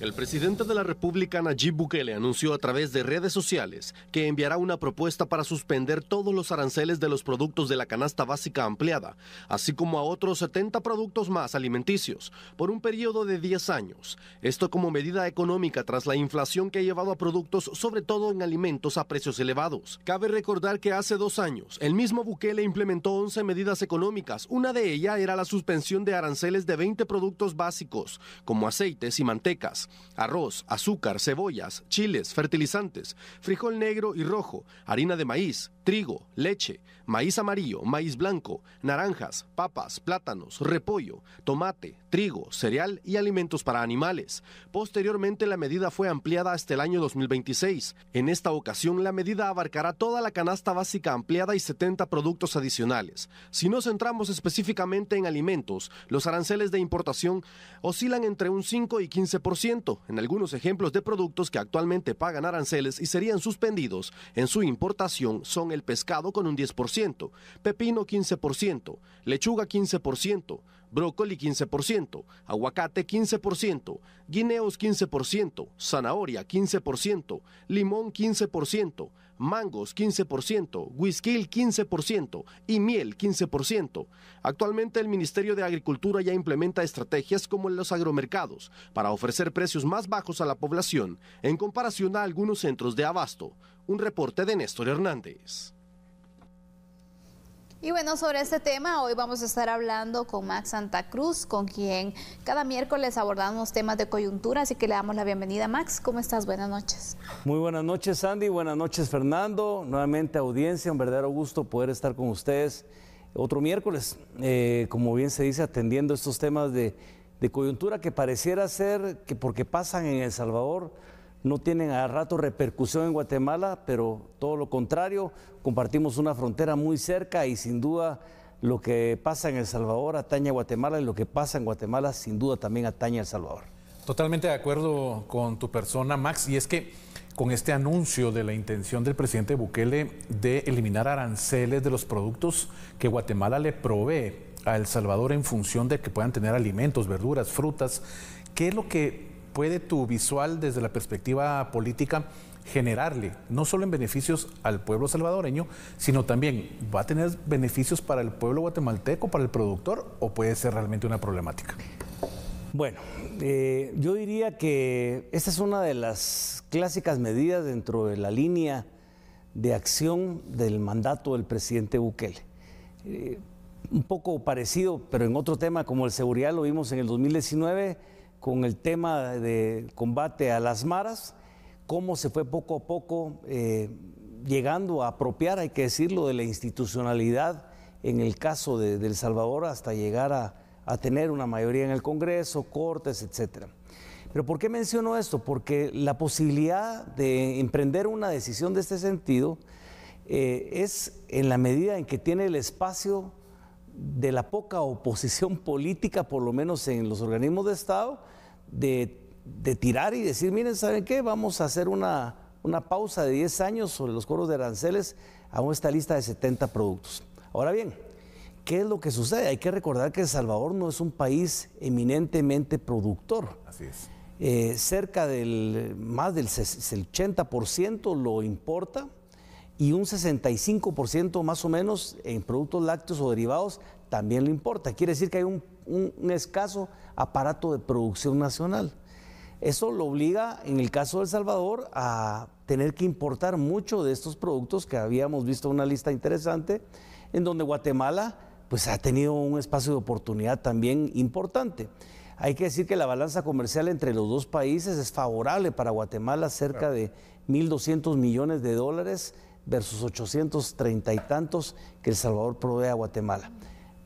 El presidente de la República, Nayib Bukele, anunció a través de redes sociales que enviará una propuesta para suspender todos los aranceles de los productos de la canasta básica ampliada, así como a otros 70 productos más alimenticios, por un periodo de 10 años. Esto como medida económica tras la inflación que ha llevado a productos, sobre todo en alimentos, a precios elevados. Cabe recordar que hace dos años, el mismo Bukele implementó 11 medidas económicas. Una de ellas era la suspensión de aranceles de 20 productos básicos, como aceites y mantecas arroz, azúcar, cebollas, chiles, fertilizantes, frijol negro y rojo, harina de maíz, trigo, leche, maíz amarillo, maíz blanco, naranjas, papas, plátanos, repollo, tomate, trigo, cereal y alimentos para animales. Posteriormente la medida fue ampliada hasta el año 2026. En esta ocasión la medida abarcará toda la canasta básica ampliada y 70 productos adicionales. Si nos centramos específicamente en alimentos, los aranceles de importación oscilan entre un 5 y 15%. En algunos ejemplos de productos que actualmente pagan aranceles y serían suspendidos en su importación son el pescado con un 10%, pepino 15%, lechuga 15%, brócoli 15%, aguacate 15%, guineos 15%, zanahoria 15%, limón 15%, mangos 15%, whisky 15% y miel 15%. Actualmente el Ministerio de Agricultura ya implementa estrategias como en los agromercados para ofrecer precios más bajos a la población en comparación a algunos centros de abasto. Un reporte de Néstor Hernández. Y bueno, sobre este tema, hoy vamos a estar hablando con Max Santa Cruz, con quien cada miércoles abordamos temas de coyuntura, así que le damos la bienvenida. Max, ¿cómo estás? Buenas noches. Muy buenas noches, Sandy. Buenas noches, Fernando. Nuevamente, audiencia, un verdadero gusto poder estar con ustedes otro miércoles, eh, como bien se dice, atendiendo estos temas de, de coyuntura que pareciera ser que porque pasan en El Salvador no tienen a rato repercusión en Guatemala, pero todo lo contrario, compartimos una frontera muy cerca y sin duda lo que pasa en El Salvador ataña a Guatemala y lo que pasa en Guatemala sin duda también ataña a El Salvador. Totalmente de acuerdo con tu persona, Max, y es que con este anuncio de la intención del presidente Bukele de eliminar aranceles de los productos que Guatemala le provee a El Salvador en función de que puedan tener alimentos, verduras, frutas, ¿qué es lo que puede tu visual desde la perspectiva política generarle no solo en beneficios al pueblo salvadoreño, sino también va a tener beneficios para el pueblo guatemalteco, para el productor, o puede ser realmente una problemática? Bueno, eh, yo diría que esta es una de las clásicas medidas dentro de la línea de acción del mandato del presidente Bukele. Eh, un poco parecido, pero en otro tema como el seguridad, lo vimos en el 2019 con el tema de combate a las maras, cómo se fue poco a poco eh, llegando a apropiar, hay que decirlo, de la institucionalidad en el caso de, El Salvador hasta llegar a, tener una mayoría en el Congreso, Cortes, etc. Pero ¿por qué menciono esto? Porque la posibilidad de emprender una decisión de este sentido eh, es en la medida en que tiene el espacio de la poca oposición política, por lo menos en los organismos de Estado, de, tirar y decir, miren, ¿saben qué? Vamos a hacer una, pausa de 10 años sobre los coros de aranceles a esta lista de 70 productos. Ahora bien, ¿qué es lo que sucede? Hay que recordar que El Salvador no es un país eminentemente productor. Así es. Eh, cerca del más del 80% lo importa y un 65% más o menos en productos lácteos o derivados también lo importa. Quiere decir que hay un, escaso aparato de producción nacional. Eso lo obliga, en el caso de El Salvador, a tener que importar mucho de estos productos que habíamos visto una lista interesante, en donde Guatemala pues, ha tenido un espacio de oportunidad también importante. Hay que decir que la balanza comercial entre los dos países es favorable para Guatemala, cerca de 1.200 millones de dólares versus 830 y tantos que El Salvador provee a Guatemala.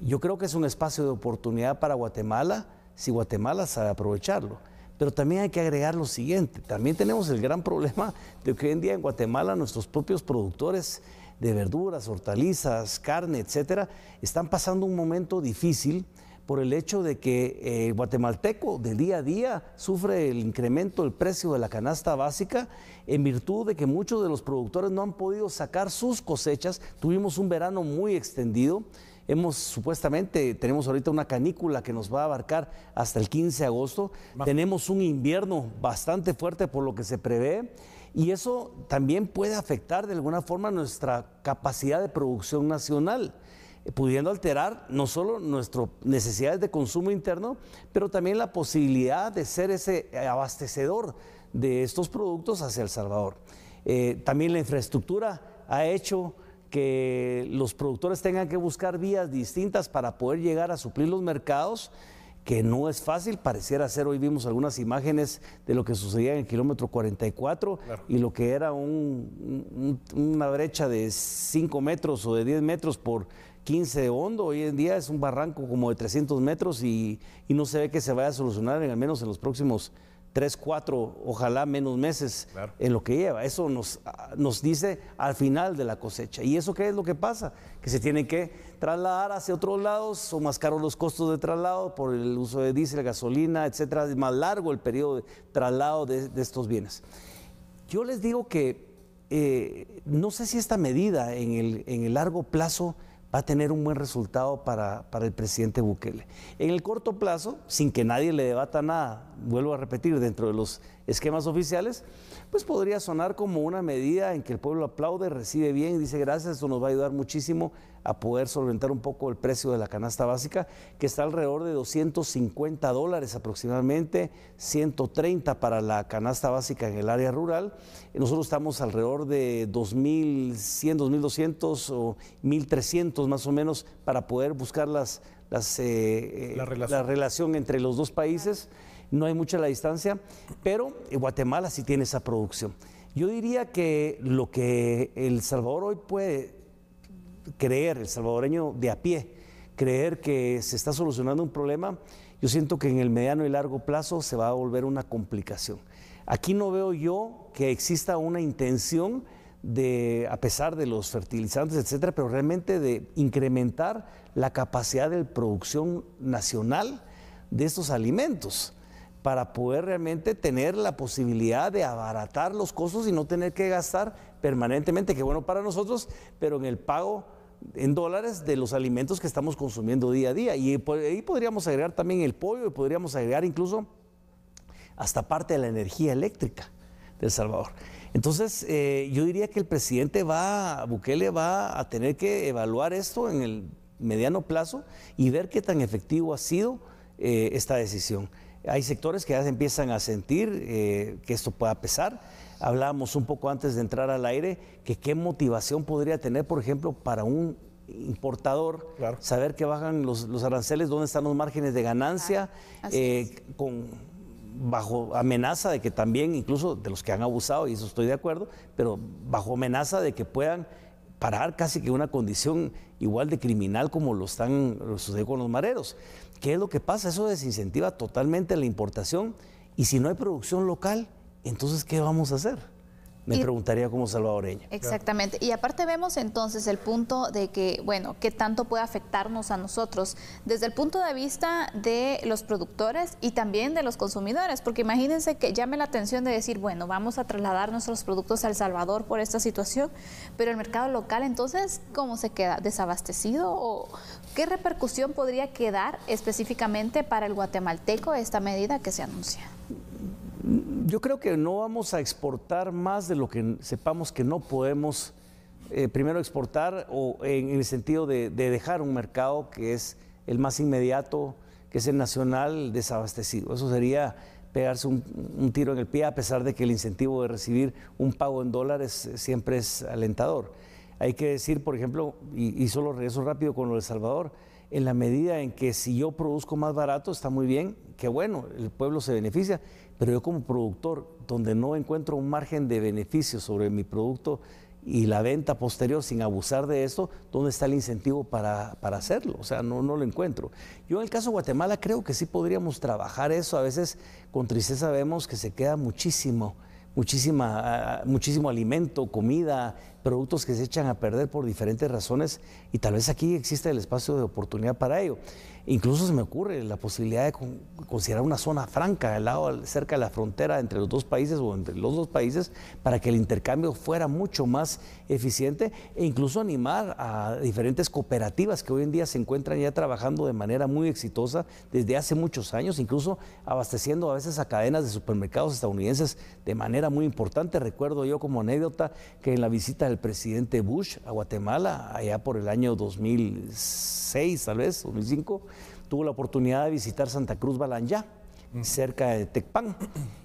Yo creo que es un espacio de oportunidad para Guatemala si Guatemala sabe aprovecharlo. Pero también hay que agregar lo siguiente, también tenemos el gran problema de que hoy en día en Guatemala nuestros propios productores de verduras, hortalizas, carne, etcétera, están pasando un momento difícil por el hecho de que el eh, guatemalteco de día a día sufre el incremento del precio de la canasta básica en virtud de que muchos de los productores no han podido sacar sus cosechas. Tuvimos un verano muy extendido. Hemos supuestamente, tenemos ahorita una canícula que nos va a abarcar hasta el 15 de agosto. Tenemos un invierno bastante fuerte por lo que se prevé y eso también puede afectar de alguna forma nuestra capacidad de producción nacional. Eh, pudiendo alterar no solo nuestras necesidades de consumo interno, pero también la posibilidad de ser ese eh, abastecedor de estos productos hacia El Salvador. Eh, también la infraestructura ha hecho que los productores tengan que buscar vías distintas para poder llegar a suplir los mercados que no es fácil, pareciera ser, hoy vimos algunas imágenes de lo que sucedía en el kilómetro 44 y lo que era un, una brecha de 5 metros o de 10 metros por 15 de hondo, hoy en día es un barranco como de 300 metros y, no se ve que se vaya a solucionar, en, al menos en los próximos 3, 4, ojalá menos meses en lo que lleva. Eso nos, nos dice al final de la cosecha. ¿Y eso qué es lo que pasa? Que se tiene que trasladar hacia otros lados, son más caros los costos de traslado por el uso de diésel, gasolina, etcétera, es más largo el periodo de traslado de, estos bienes. Yo les digo que eh, no sé si esta medida en el, largo plazo va a tener un buen resultado para el presidente Bukele. En el corto plazo, sin que nadie le debata nada, vuelvo a repetir, dentro de los esquemas oficiales, pues podría sonar como una medida en que el pueblo aplaude, recibe bien y dice gracias, esto nos va a ayudar muchísimo a poder solventar un poco el precio de la canasta básica, que está alrededor de 250 dólares aproximadamente, 130 para la canasta básica en el área rural. Nosotros estamos alrededor de 2.100, 2.200 o 1.300 más o menos para poder buscar las, eh, eh, la, relación. entre los dos países no hay mucha la distancia, pero Guatemala sí tiene esa producción. Yo diría que lo que El Salvador hoy puede creer, el salvadoreño de a pie, creer que se está solucionando un problema, yo siento que en el mediano y largo plazo se va a volver una complicación. Aquí no veo yo que exista una intención de, a pesar de los fertilizantes, etcétera, pero realmente de incrementar la capacidad de producción nacional de estos alimentos para poder realmente tener la posibilidad de abaratar los costos y no tener que gastar permanentemente, que bueno para nosotros, pero en el pago en dólares de los alimentos que estamos consumiendo día a día. Y eh, ahí podríamos agregar también el pollo y podríamos agregar incluso hasta parte de la energía eléctrica de El Salvador. Entonces, eh, yo diría que el presidente va, Bukele va a tener que evaluar esto en el mediano plazo y ver qué tan efectivo ha sido eh, esta decisión. Hay sectores que ya empiezan a sentir eh, que esto pueda pesar. Hablábamos un poco antes de entrar al aire que qué motivación podría tener, por ejemplo, para un importador, saber que bajan los, aranceles, dónde están los márgenes de ganancia, eh, bajo amenaza de que también, incluso de los que han abusado, y eso estoy de acuerdo, pero bajo amenaza de que puedan parar casi que una condición igual de criminal como lo están lo sucedió con los mareros. ¿Qué es lo que pasa? Eso desincentiva totalmente la importación y si no hay producción local, entonces ¿qué vamos a hacer? Me preguntaría como salvadoreña. Exactamente. Y aparte vemos entonces el punto de que, bueno, qué tanto puede afectarnos a nosotros desde el punto de vista de los productores y también de los consumidores, porque imagínense que llame la atención de decir, bueno, vamos a trasladar nuestros productos a El Salvador por esta situación, pero el mercado local entonces, ¿cómo se queda? ¿Desabastecido o ¿Qué repercusión podría quedar específicamente para el guatemalteco esta medida que se anuncia? Yo creo que no vamos a exportar más de lo que sepamos que no podemos eh, primero exportar o en, el sentido de, dejar un mercado que es el más inmediato, que es el nacional desabastecido. Eso sería pegarse un tiro en el pie a pesar de que el incentivo de recibir un pago en dólares eh, siempre es alentador. Hay que decir, por ejemplo, y, solo regreso rápido con lo de Salvador, en la medida en que si yo produzco más barato, está muy bien, que bueno, el pueblo se beneficia, pero yo como productor, donde no encuentro un margen de beneficio sobre mi producto y la venta posterior sin abusar de esto, ¿dónde está el incentivo para, hacerlo? O sea, no, no lo encuentro. Yo en el caso de Guatemala creo que sí podríamos trabajar eso. A veces con tristeza vemos que se queda muchísimo muchísima, muchísimo alimento, comida, productos que se echan a perder por diferentes razones y tal vez aquí existe el espacio de oportunidad para ello. Incluso se me ocurre la posibilidad de considerar una zona franca al lado, cerca de la frontera entre los dos países o entre los dos países para que el intercambio fuera mucho más eficiente e incluso animar a diferentes cooperativas que hoy en día se encuentran ya trabajando de manera muy exitosa desde hace muchos años, incluso abasteciendo a veces a cadenas de supermercados estadounidenses de manera muy importante. Recuerdo yo como anécdota que en la visita del presidente Bush a Guatemala, allá por el año 2006 tal vez, 2005, tuvo la oportunidad de visitar Santa Cruz Balanja, cerca de Tecpan.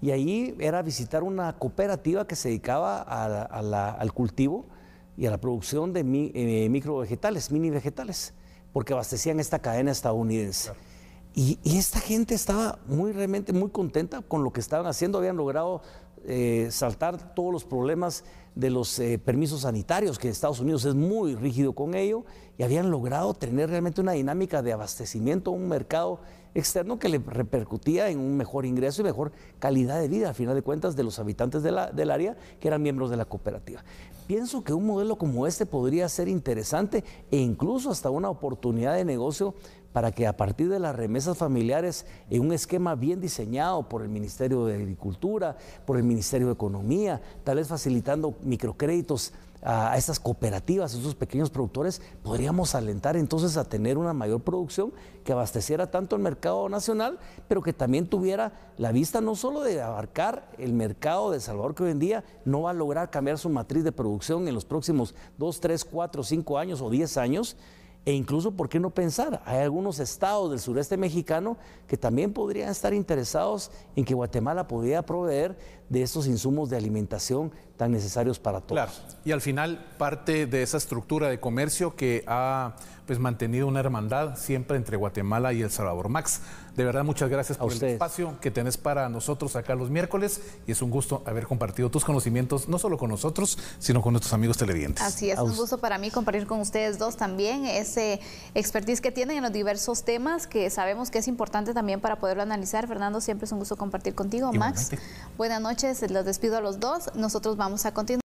Y ahí era visitar una cooperativa que se dedicaba al cultivo y a la producción de eh, microvegetales, mini vegetales, porque abastecían esta cadena estadounidense. Y, y, esta gente estaba muy realmente muy contenta con lo que estaban haciendo, habían logrado eh, saltar todos los problemas de los eh, permisos sanitarios, que Estados Unidos es muy rígido con ello, y habían logrado tener realmente una dinámica de abastecimiento un mercado externo que le repercutía en un mejor ingreso y mejor calidad de vida, a final de cuentas, de los habitantes del área que eran miembros de la cooperativa. Pienso que un modelo como este podría ser interesante e incluso hasta una oportunidad de negocio para que a partir de las remesas familiares, en un esquema bien diseñado por el Ministerio de Agricultura, por el Ministerio de Economía, tal vez facilitando microcréditos a estas cooperativas, a esos pequeños productores, podríamos alentar entonces a tener una mayor producción que abasteciera tanto el mercado nacional, pero que también tuviera la vista no solo de abarcar el mercado de Salvador, que hoy en día no va a lograr cambiar su matriz de producción en los próximos 2, 3, 4, 5 años o 10 años, e incluso, ¿por qué no pensar? Hay algunos estados del sureste mexicano que también podrían estar interesados en que Guatemala pudiera proveer de estos insumos de alimentación tan necesarios para todos. Claro. Y al final, parte de esa estructura de comercio que ha pues mantenido una hermandad siempre entre Guatemala y El Salvador. Max, de verdad muchas gracias por el espacio que tenés para nosotros acá los miércoles y es un gusto haber compartido tus conocimientos no solo con nosotros, sino con nuestros amigos televidentes. Así es, un gusto para mí compartir con ustedes dos también ese expertise que tienen en los diversos temas que sabemos que es importante también para poderlo analizar. Fernando, siempre es un gusto compartir contigo. Max, buenas noches, los despido a los dos. Nosotros vamos a continuar.